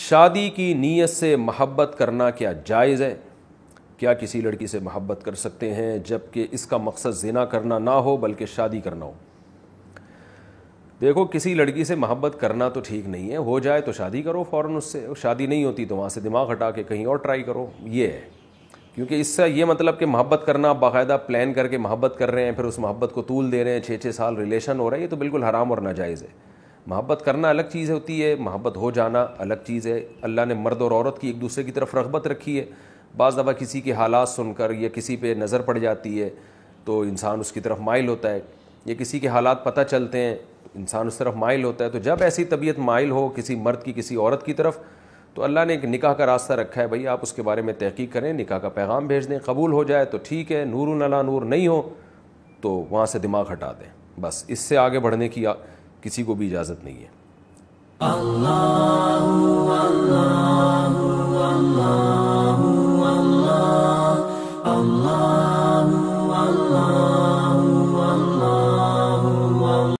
शादी की नीयत से महब्बत करना क्या जायज़ है क्या किसी लड़की से महब्बत कर सकते हैं जबकि इसका मकसद जिना करना ना हो बल्कि शादी करना हो देखो किसी लड़की से महब्बत करना तो ठीक नहीं है हो जाए तो शादी करो फ़ौर उससे शादी नहीं होती तो वहाँ से दिमाग हटा के कहीं और ट्राई करो ये है क्योंकि इससे ये मतलब कि महब्बत करना आप बाकायदा प्लान करके महब्बत कर रहे हैं फिर उस महब्बत को तूल दे रहे हैं छः छः साल रिलेशन हो रहा है ये तो बिल्कुल हराम और नाजायज़ है मोहब्बत करना अलग चीज़ होती है मोहब्बत हो जाना अलग चीज़ है अल्लाह ने मर्द और औरत की एक दूसरे की तरफ रगबत रखी है बाज़ दफ़ा किसी के हालात सुनकर या किसी पे नज़र पड़ जाती है तो इंसान उसकी तरफ माइल होता है या किसी के हालात पता चलते हैं इंसान उस तरफ माइल होता है तो जब ऐसी तबीयत माइल हो किसी मर्द की किसी औरत की तरफ तो अल्लाह ने एक निकाह का रास्ता रखा है भाई आप उसके बारे में तहकीक करें निकाह का पैगाम भेज दें कबूल हो जाए तो ठीक है नूर नला नूर नहीं हो तो वहाँ से दिमाग हटा दें बस इससे आगे बढ़ने की किसी को भी इजाज़त नहीं है Allah.